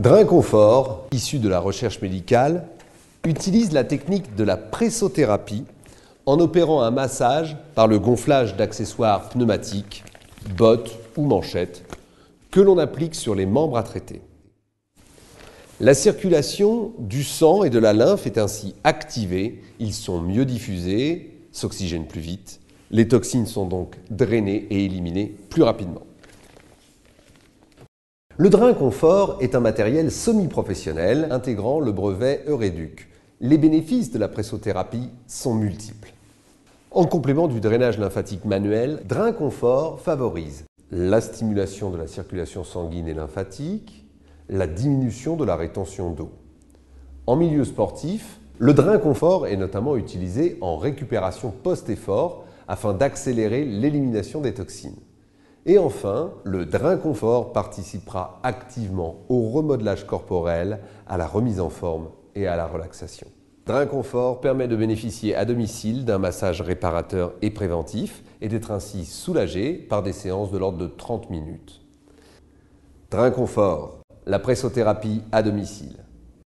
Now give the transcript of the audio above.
Drinconfort, issu de la recherche médicale, utilise la technique de la pressothérapie en opérant un massage par le gonflage d'accessoires pneumatiques, bottes ou manchettes que l'on applique sur les membres à traiter. La circulation du sang et de la lymphe est ainsi activée, ils sont mieux diffusés, s'oxygènent plus vite, les toxines sont donc drainées et éliminées plus rapidement. Le drain confort est un matériel semi-professionnel intégrant le brevet Eureduc. Les bénéfices de la pressothérapie sont multiples. En complément du drainage lymphatique manuel, Drain Confort favorise la stimulation de la circulation sanguine et lymphatique, la diminution de la rétention d'eau. En milieu sportif, le drain confort est notamment utilisé en récupération post-effort afin d'accélérer l'élimination des toxines. Et enfin, le Drain Confort participera activement au remodelage corporel, à la remise en forme et à la relaxation. Drain Confort permet de bénéficier à domicile d'un massage réparateur et préventif et d'être ainsi soulagé par des séances de l'ordre de 30 minutes. Drain Confort, la pressothérapie à domicile.